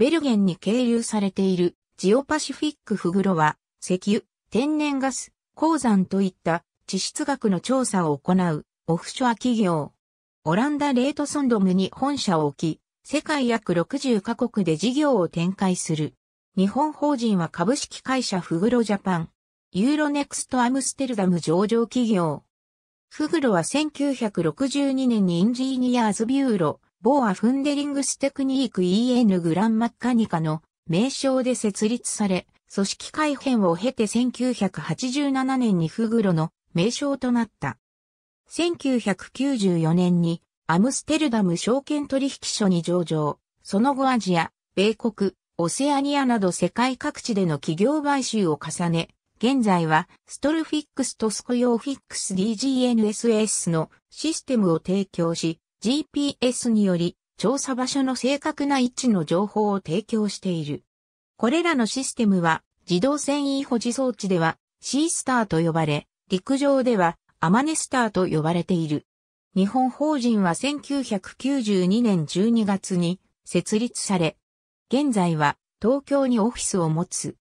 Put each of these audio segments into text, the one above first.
ベルゲンに経由されているジオパシフィックフグロは、石油、天然ガス、鉱山といった地質学の調査を行うオフショア企業。オランダレートソンドムに本社を置き、世界約60カ国で事業を展開する。日本法人は株式会社フグロジャパン。ユーロネクストアムステルダム上場企業。フグロは1962年にインジーニアーズビューロ、ボーア・フンデリングステクニーク EN グランマッカニカの名称で設立され、組織改編を経て1987年にフグロの名称となった。1994年にアムステルダム証券取引所に上場、その後アジア、米国、オセアニアなど世界各地での企業買収を重ね、現在はストルフィックスとスコヨーフィックス DGNSS のシステムを提供し、GPS により調査場所の正確な位置の情報を提供している。これらのシステムは自動繊維保持装置ではシースターと呼ばれ、陸上ではアマネスターと呼ばれている。日本法人は1992年12月に設立され、現在は東京にオフィスを持つ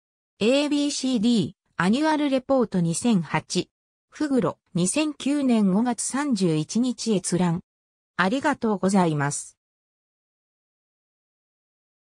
ABCD アニュアルレポート2008フグロ2009年5月31日閲覧ありがとうございます。